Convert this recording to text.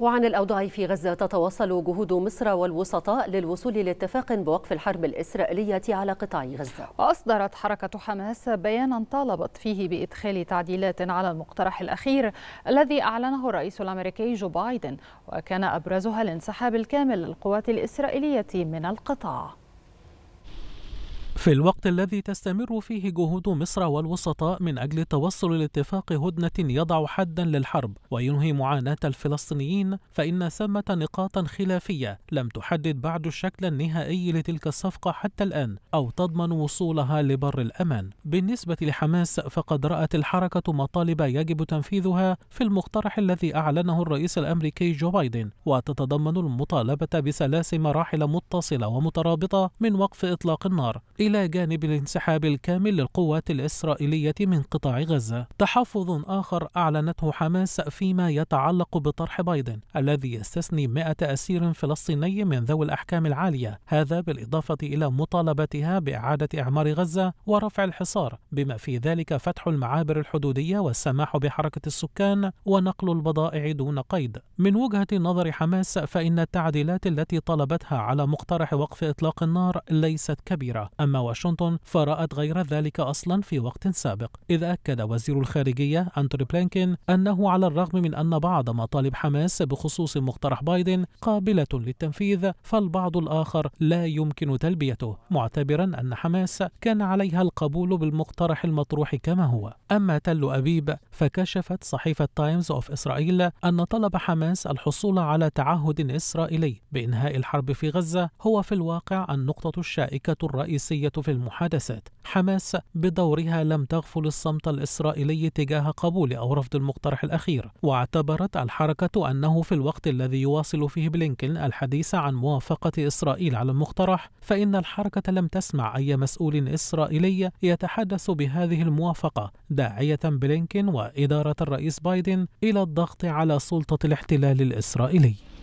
وعن الأوضاع في غزة تتواصل جهود مصر والوسطاء للوصول لاتفاق بوقف الحرب الإسرائيلية على قطاع غزة وأصدرت حركة حماس بيانا طالبت فيه بإدخال تعديلات على المقترح الأخير الذي أعلنه الرئيس الأمريكي جو بايدن وكان أبرزها الانسحاب الكامل للقوات الإسرائيلية من القطاع في الوقت الذي تستمر فيه جهود مصر والوسطاء من أجل التوصل لاتفاق هدنة يضع حدا للحرب وينهي معاناة الفلسطينيين فإن ثمة نقاطا خلافية لم تحدد بعد الشكل النهائي لتلك الصفقة حتى الآن أو تضمن وصولها لبر الأمان بالنسبة لحماس فقد رأت الحركة مطالب يجب تنفيذها في المقترح الذي أعلنه الرئيس الأمريكي جو بايدن وتتضمن المطالبة بثلاث مراحل متصلة ومترابطة من وقف إطلاق النار إلى جانب الانسحاب الكامل للقوات الإسرائيلية من قطاع غزة تحفظ آخر أعلنته حماس فيما يتعلق بطرح بايدن الذي يستثني 100 أسير فلسطيني من ذوي الأحكام العالية هذا بالإضافة إلى مطالبتها بإعادة إعمار غزة ورفع الحصار بما في ذلك فتح المعابر الحدودية والسماح بحركة السكان ونقل البضائع دون قيد من وجهة نظر حماس فإن التعديلات التي طلبتها على مقترح وقف إطلاق النار ليست كبيرة أما واشنطن فرأت غير ذلك أصلا في وقت سابق إذ أكد وزير الخارجية أنتوني بلينكين أنه على الرغم من أن بعض مطالب حماس بخصوص مقترح بايدن قابلة للتنفيذ فالبعض الآخر لا يمكن تلبيته معتبرا أن حماس كان عليها القبول بالمقترح المطروح كما هو أما تل أبيب فكشفت صحيفة تايمز أوف إسرائيل أن طلب حماس الحصول على تعهد إسرائيلي بإنهاء الحرب في غزة هو في الواقع النقطة الشائكة الرئيسية في المحادثات حماس بدورها لم تغفل الصمت الإسرائيلي تجاه قبول أو رفض المقترح الأخير واعتبرت الحركة أنه في الوقت الذي يواصل فيه بلينكن الحديث عن موافقة إسرائيل على المقترح فإن الحركة لم تسمع أي مسؤول إسرائيلي يتحدث بهذه الموافقة داعية بلينكن وإدارة الرئيس بايدن إلى الضغط على سلطة الاحتلال الإسرائيلي